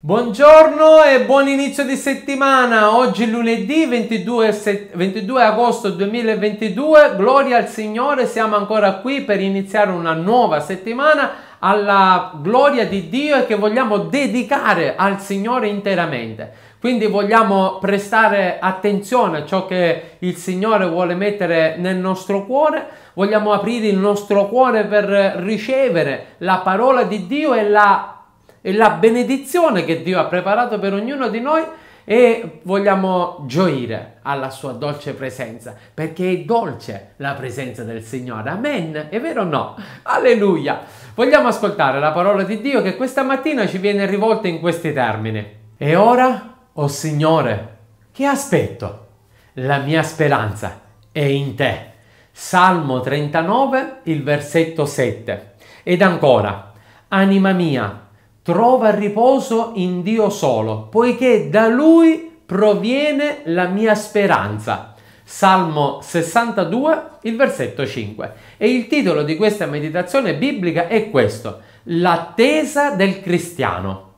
Buongiorno e buon inizio di settimana. Oggi lunedì 22, 22, agosto 2022. Gloria al Signore, siamo ancora qui per iniziare una nuova settimana alla gloria di Dio e che vogliamo dedicare al Signore interamente. Quindi vogliamo prestare attenzione a ciò che il Signore vuole mettere nel nostro cuore, vogliamo aprire il nostro cuore per ricevere la parola di Dio e la e la benedizione che Dio ha preparato per ognuno di noi e vogliamo gioire alla sua dolce presenza, perché è dolce la presenza del Signore. Amen, è vero o no? Alleluia! Vogliamo ascoltare la parola di Dio che questa mattina ci viene rivolta in questi termini. E ora, o oh Signore, che aspetto? La mia speranza è in te. Salmo 39, il versetto 7. Ed ancora, anima mia, trova riposo in Dio solo, poiché da Lui proviene la mia speranza. Salmo 62, il versetto 5. E il titolo di questa meditazione biblica è questo, l'attesa del cristiano.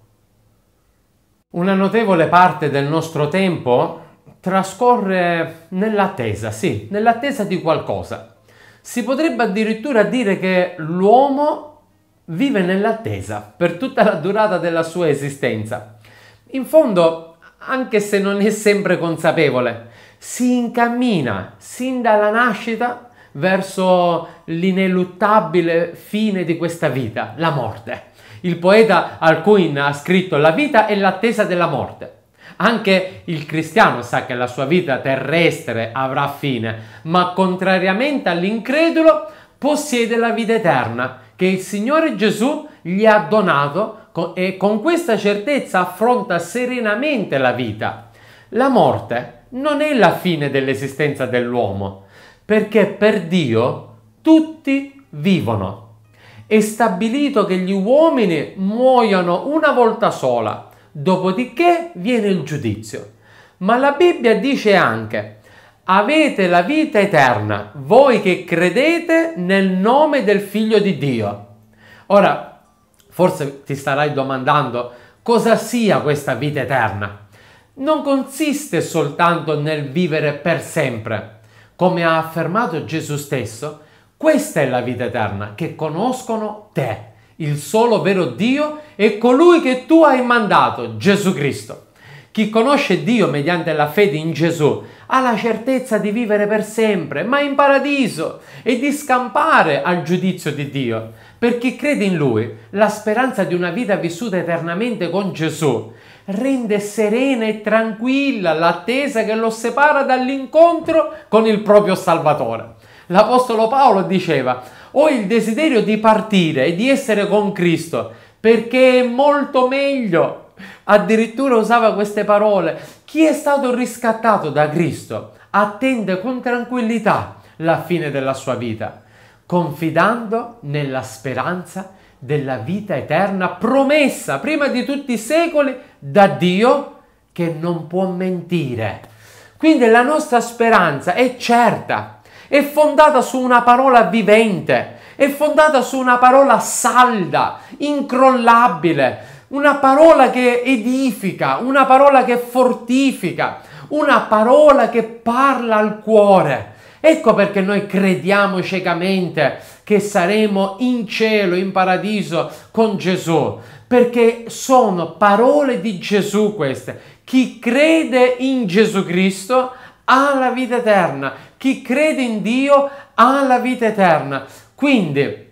Una notevole parte del nostro tempo trascorre nell'attesa, sì, nell'attesa di qualcosa. Si potrebbe addirittura dire che l'uomo vive nell'attesa per tutta la durata della sua esistenza. In fondo, anche se non è sempre consapevole, si incammina sin dalla nascita verso l'ineluttabile fine di questa vita, la morte. Il poeta Alcuin ha scritto la vita è l'attesa della morte. Anche il cristiano sa che la sua vita terrestre avrà fine, ma contrariamente all'incredulo possiede la vita eterna che il Signore Gesù gli ha donato e con questa certezza affronta serenamente la vita. La morte non è la fine dell'esistenza dell'uomo, perché per Dio tutti vivono. È stabilito che gli uomini muoiono una volta sola, dopodiché viene il giudizio. Ma la Bibbia dice anche avete la vita eterna, voi che credete nel nome del Figlio di Dio. Ora, forse ti starai domandando cosa sia questa vita eterna. Non consiste soltanto nel vivere per sempre. Come ha affermato Gesù stesso, questa è la vita eterna, che conoscono te, il solo vero Dio e colui che tu hai mandato, Gesù Cristo. Chi conosce Dio mediante la fede in Gesù ha la certezza di vivere per sempre, ma in paradiso, e di scampare al giudizio di Dio. Per chi crede in Lui, la speranza di una vita vissuta eternamente con Gesù rende serena e tranquilla l'attesa che lo separa dall'incontro con il proprio Salvatore. L'Apostolo Paolo diceva, ho il desiderio di partire e di essere con Cristo, perché è molto meglio. Addirittura usava queste parole, chi è stato riscattato da Cristo attende con tranquillità la fine della sua vita, confidando nella speranza della vita eterna promessa prima di tutti i secoli da Dio che non può mentire. Quindi la nostra speranza è certa, è fondata su una parola vivente, è fondata su una parola salda, incrollabile, una parola che edifica, una parola che fortifica, una parola che parla al cuore. Ecco perché noi crediamo ciecamente che saremo in cielo, in paradiso con Gesù, perché sono parole di Gesù queste. Chi crede in Gesù Cristo ha la vita eterna, chi crede in Dio ha la vita eterna. Quindi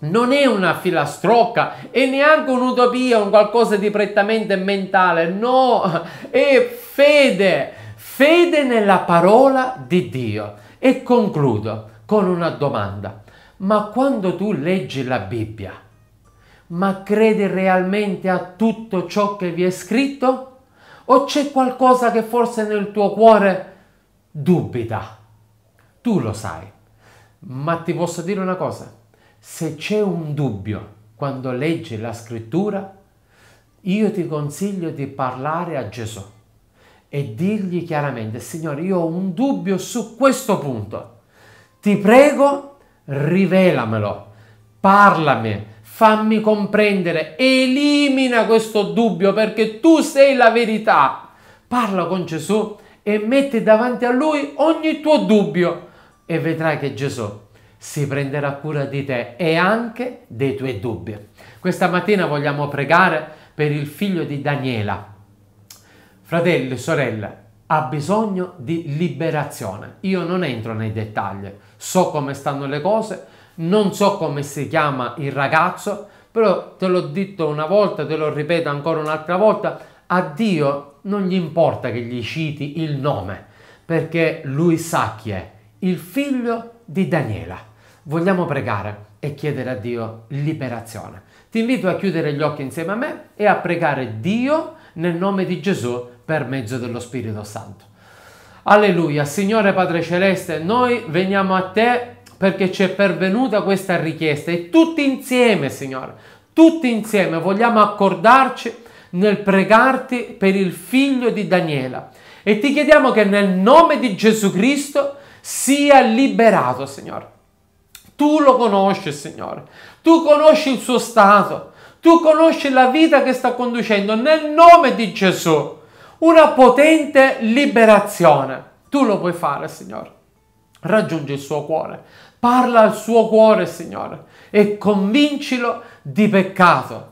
non è una filastrocca e neanche un'utopia, un qualcosa di prettamente mentale, no, è fede, fede nella parola di Dio. E concludo con una domanda, ma quando tu leggi la Bibbia, ma credi realmente a tutto ciò che vi è scritto? O c'è qualcosa che forse nel tuo cuore dubita? Tu lo sai, ma ti posso dire una cosa, se c'è un dubbio quando leggi la scrittura, io ti consiglio di parlare a Gesù e dirgli chiaramente, Signore, io ho un dubbio su questo punto. Ti prego, rivelamelo, parlami, fammi comprendere, elimina questo dubbio perché tu sei la verità. Parla con Gesù e metti davanti a lui ogni tuo dubbio e vedrai che Gesù si prenderà cura di te e anche dei tuoi dubbi. Questa mattina vogliamo pregare per il figlio di Daniela. Fratelli, sorelle, ha bisogno di liberazione. Io non entro nei dettagli, so come stanno le cose, non so come si chiama il ragazzo, però te l'ho detto una volta, te lo ripeto ancora un'altra volta, a Dio non gli importa che gli citi il nome, perché lui sa chi è, il figlio di Daniela vogliamo pregare e chiedere a Dio liberazione. Ti invito a chiudere gli occhi insieme a me e a pregare Dio nel nome di Gesù per mezzo dello Spirito Santo. Alleluia, Signore Padre Celeste, noi veniamo a te perché ci è pervenuta questa richiesta e tutti insieme, Signore, tutti insieme vogliamo accordarci nel pregarti per il figlio di Daniela e ti chiediamo che nel nome di Gesù Cristo sia liberato, Signore tu lo conosci, Signore. Tu conosci il suo stato. Tu conosci la vita che sta conducendo nel nome di Gesù. Una potente liberazione. Tu lo puoi fare, Signore. Raggiungi il suo cuore. Parla al suo cuore, Signore, e convincilo di peccato.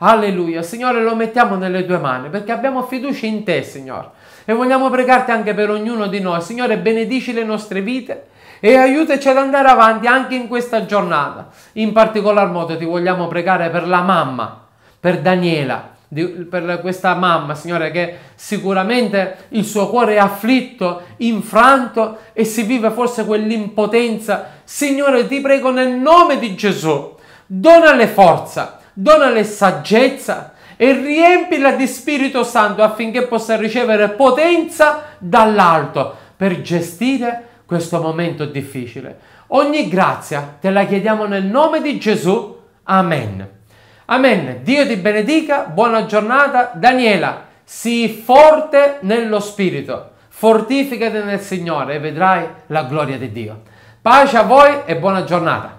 Alleluia. Signore, lo mettiamo nelle tue mani perché abbiamo fiducia in te, Signore. E vogliamo pregarti anche per ognuno di noi. Signore, benedici le nostre vite e aiutaci ad andare avanti anche in questa giornata. In particolar modo ti vogliamo pregare per la mamma, per Daniela, per questa mamma, Signore, che sicuramente il suo cuore è afflitto, infranto e si vive forse quell'impotenza. Signore, ti prego nel nome di Gesù, dona donale forza, le saggezza e riempila di Spirito Santo affinché possa ricevere potenza dall'alto per gestire questo momento difficile. Ogni grazia te la chiediamo nel nome di Gesù. Amen. Amen. Dio ti benedica, buona giornata. Daniela, sii forte nello Spirito, fortificati nel Signore e vedrai la gloria di Dio. Pace a voi e buona giornata.